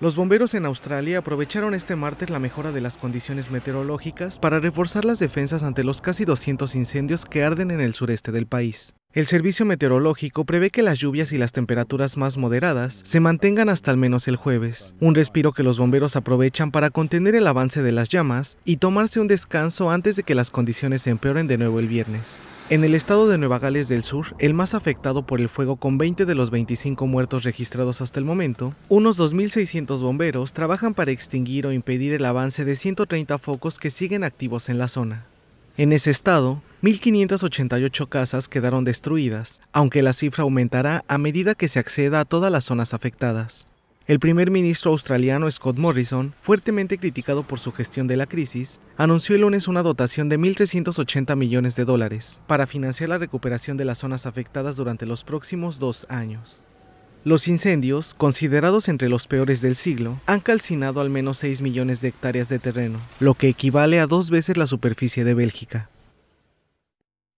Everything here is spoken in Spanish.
Los bomberos en Australia aprovecharon este martes la mejora de las condiciones meteorológicas para reforzar las defensas ante los casi 200 incendios que arden en el sureste del país. El servicio meteorológico prevé que las lluvias y las temperaturas más moderadas se mantengan hasta al menos el jueves, un respiro que los bomberos aprovechan para contener el avance de las llamas y tomarse un descanso antes de que las condiciones se empeoren de nuevo el viernes. En el estado de Nueva Gales del Sur, el más afectado por el fuego con 20 de los 25 muertos registrados hasta el momento, unos 2.600 bomberos trabajan para extinguir o impedir el avance de 130 focos que siguen activos en la zona. En ese estado, 1.588 casas quedaron destruidas, aunque la cifra aumentará a medida que se acceda a todas las zonas afectadas. El primer ministro australiano Scott Morrison, fuertemente criticado por su gestión de la crisis, anunció el lunes una dotación de 1.380 millones de dólares para financiar la recuperación de las zonas afectadas durante los próximos dos años. Los incendios, considerados entre los peores del siglo, han calcinado al menos 6 millones de hectáreas de terreno, lo que equivale a dos veces la superficie de Bélgica.